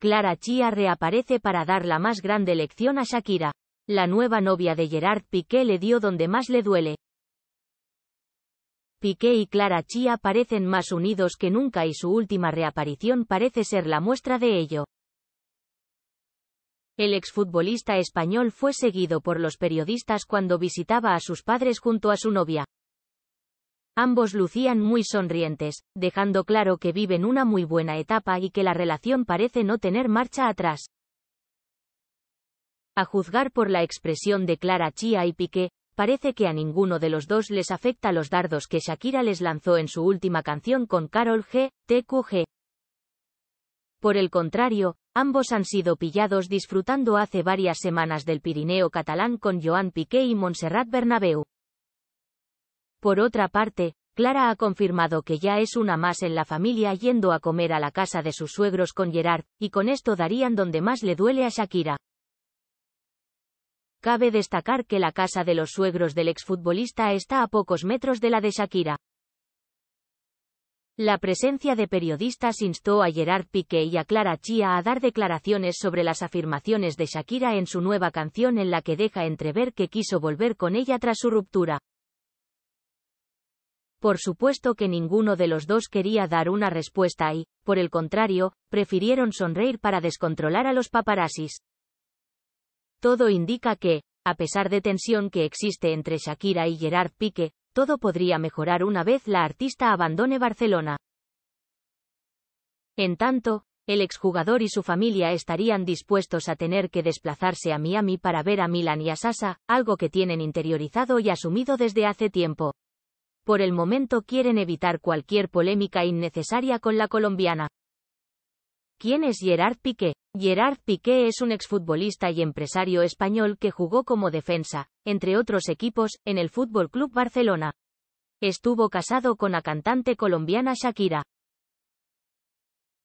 Clara Chía reaparece para dar la más grande lección a Shakira. La nueva novia de Gerard Piqué le dio donde más le duele. Piqué y Clara Chía parecen más unidos que nunca y su última reaparición parece ser la muestra de ello. El exfutbolista español fue seguido por los periodistas cuando visitaba a sus padres junto a su novia. Ambos lucían muy sonrientes, dejando claro que viven una muy buena etapa y que la relación parece no tener marcha atrás. A juzgar por la expresión de Clara Chía y Piqué, parece que a ninguno de los dos les afecta los dardos que Shakira les lanzó en su última canción con Carol G. TQG. Por el contrario, ambos han sido pillados disfrutando hace varias semanas del Pirineo catalán con Joan Piqué y Montserrat Bernabeu. Por otra parte, Clara ha confirmado que ya es una más en la familia yendo a comer a la casa de sus suegros con Gerard, y con esto darían donde más le duele a Shakira. Cabe destacar que la casa de los suegros del exfutbolista está a pocos metros de la de Shakira. La presencia de periodistas instó a Gerard Piqué y a Clara Chía a dar declaraciones sobre las afirmaciones de Shakira en su nueva canción en la que deja entrever que quiso volver con ella tras su ruptura. Por supuesto que ninguno de los dos quería dar una respuesta y, por el contrario, prefirieron sonreír para descontrolar a los paparazzis. Todo indica que, a pesar de tensión que existe entre Shakira y Gerard Pique, todo podría mejorar una vez la artista abandone Barcelona. En tanto, el exjugador y su familia estarían dispuestos a tener que desplazarse a Miami para ver a Milan y a Sasa, algo que tienen interiorizado y asumido desde hace tiempo por el momento quieren evitar cualquier polémica innecesaria con la colombiana. ¿Quién es Gerard Piqué? Gerard Piqué es un exfutbolista y empresario español que jugó como defensa, entre otros equipos, en el Fútbol Club Barcelona. Estuvo casado con la cantante colombiana Shakira.